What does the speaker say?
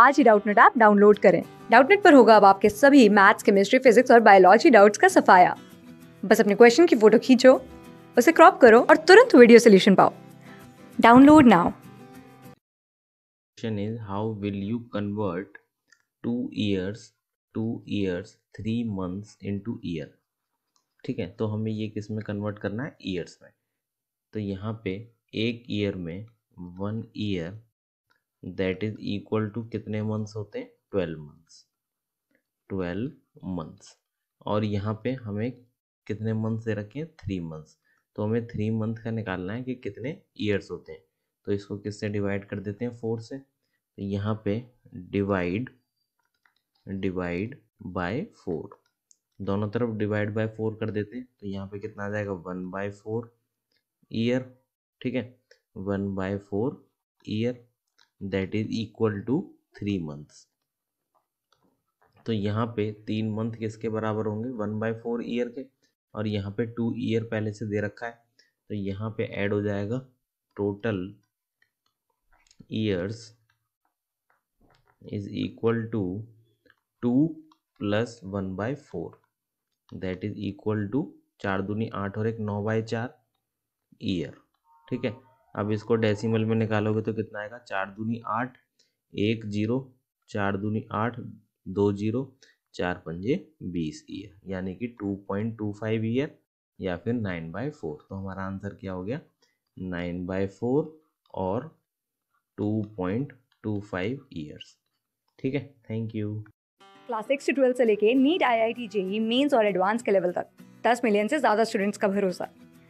आज ही Doubtnut app download करें डाउटनेट पर होगा अब आपके सभी मैथ्स केमिस्ट्री फिजिक्स और बायोलॉजी डाउट्स का सफाया बस अपने क्वेश्चन की फोटो खींचो उसे क्रॉप करो और तुरंत वीडियो सोल्यूशन पाओ download now question is how will you convert 2 years 2 years 3 months into year ठीक है तो हमें ये किस में कन्वर्ट करना है ईयर्स में तो यहाँ पे एक ईयर में one year that is equal to कितने मंथ्स होते हैं ट्वेल्व मंथ्स ट्वेल्व मंथ्स और यहाँ पे हमें कितने मंथ से हैं थ्री मंथ्स तो हमें थ्री मंथ का निकालना है कि कितने ईयर्स होते हैं तो इसको किससे डिवाइड कर देते हैं फोर से तो यहाँ पे डिवाइड डिवाइड बाय फोर दोनों तरफ डिवाइड बाय फोर कर देते हैं तो यहाँ पे कितना आ जाएगा वन बाय फोर ईयर ठीक है one by four year that is equal to three months तो यहाँ पे तीन मंथ किसके बराबर होंगे वन बाय फोर ईयर के और यहाँ पे टू ईयर पहले से दे रखा है तो यहाँ पे ऐड हो जाएगा total years is equal to two plus one by four that is equal to चार दूनी आठ और एक नौ बाय चार ईयर ठीक है अब इसको डेसिमल में निकालोगे तो कितना आएगा चार दूनी आठ एक जीरो चार दूनी आठ दो जीरो चार पंजे बीस ईयर e यानी कि two point two five year e या फिर नाइन बाई फोर तो हमारा आंसर क्या हो गया नाइन बाई फोर और two point two five years e ठीक है थैंक यू क्लास सिक्स से ट्वेल्थ से लेके NEET I I T JEE mains और एडवांस के लेवल तक दस मिलियन से ज़्यादा स्टूडेंट्स का भरोसा